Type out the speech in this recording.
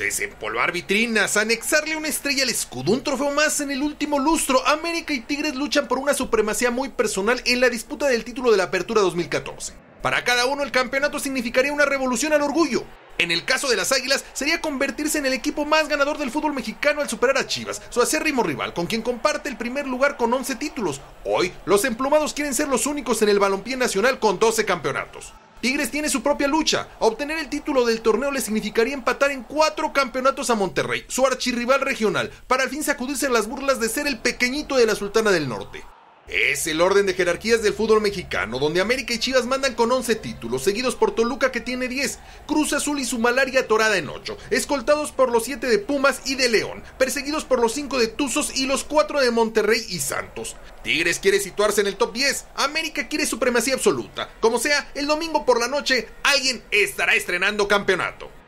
Desempolvar vitrinas, anexarle una estrella al escudo, un trofeo más en el último lustro. América y Tigres luchan por una supremacía muy personal en la disputa del título de la Apertura 2014. Para cada uno el campeonato significaría una revolución al orgullo. En el caso de las Águilas, sería convertirse en el equipo más ganador del fútbol mexicano al superar a Chivas, su acérrimo rival, con quien comparte el primer lugar con 11 títulos. Hoy, los emplumados quieren ser los únicos en el balompié nacional con 12 campeonatos. Tigres tiene su propia lucha. Obtener el título del torneo le significaría empatar en cuatro campeonatos a Monterrey, su archirrival regional, para al fin sacudirse las burlas de ser el pequeñito de la Sultana del Norte. Es el orden de jerarquías del fútbol mexicano, donde América y Chivas mandan con 11 títulos, seguidos por Toluca que tiene 10, Cruz Azul y su malaria torada en 8, escoltados por los 7 de Pumas y de León, perseguidos por los 5 de Tuzos y los 4 de Monterrey y Santos. Tigres quiere situarse en el top 10, América quiere supremacía absoluta. Como sea, el domingo por la noche alguien estará estrenando campeonato.